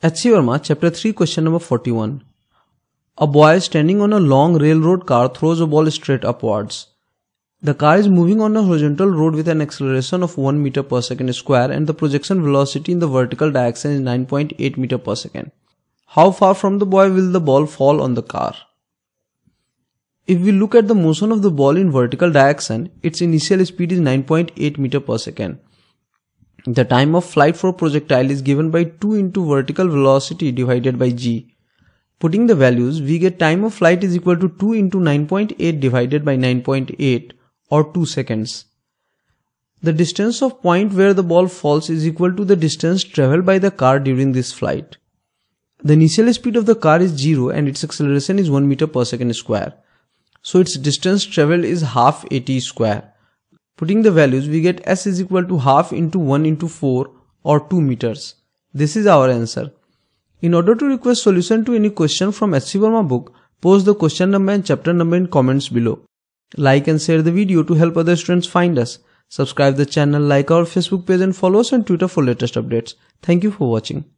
H.C. Verma, Chapter 3, Question number 41. A boy standing on a long railroad car throws a ball straight upwards. The car is moving on a horizontal road with an acceleration of 1 meter per second square and the projection velocity in the vertical direction is 9.8 meter per second. How far from the boy will the ball fall on the car? If we look at the motion of the ball in vertical direction, its initial speed is 9.8 meter per second the time of flight for projectile is given by 2 into vertical velocity divided by g. Putting the values, we get time of flight is equal to 2 into 9.8 divided by 9.8 or 2 seconds. The distance of point where the ball falls is equal to the distance traveled by the car during this flight. The initial speed of the car is 0 and its acceleration is 1 meter per second square. So its distance traveled is half at square. Putting the values, we get s is equal to half into 1 into 4 or 2 meters. This is our answer. In order to request solution to any question from SC Verma book, post the question number and chapter number in comments below. Like and share the video to help other students find us. Subscribe the channel, like our Facebook page and follow us on Twitter for latest updates. Thank you for watching.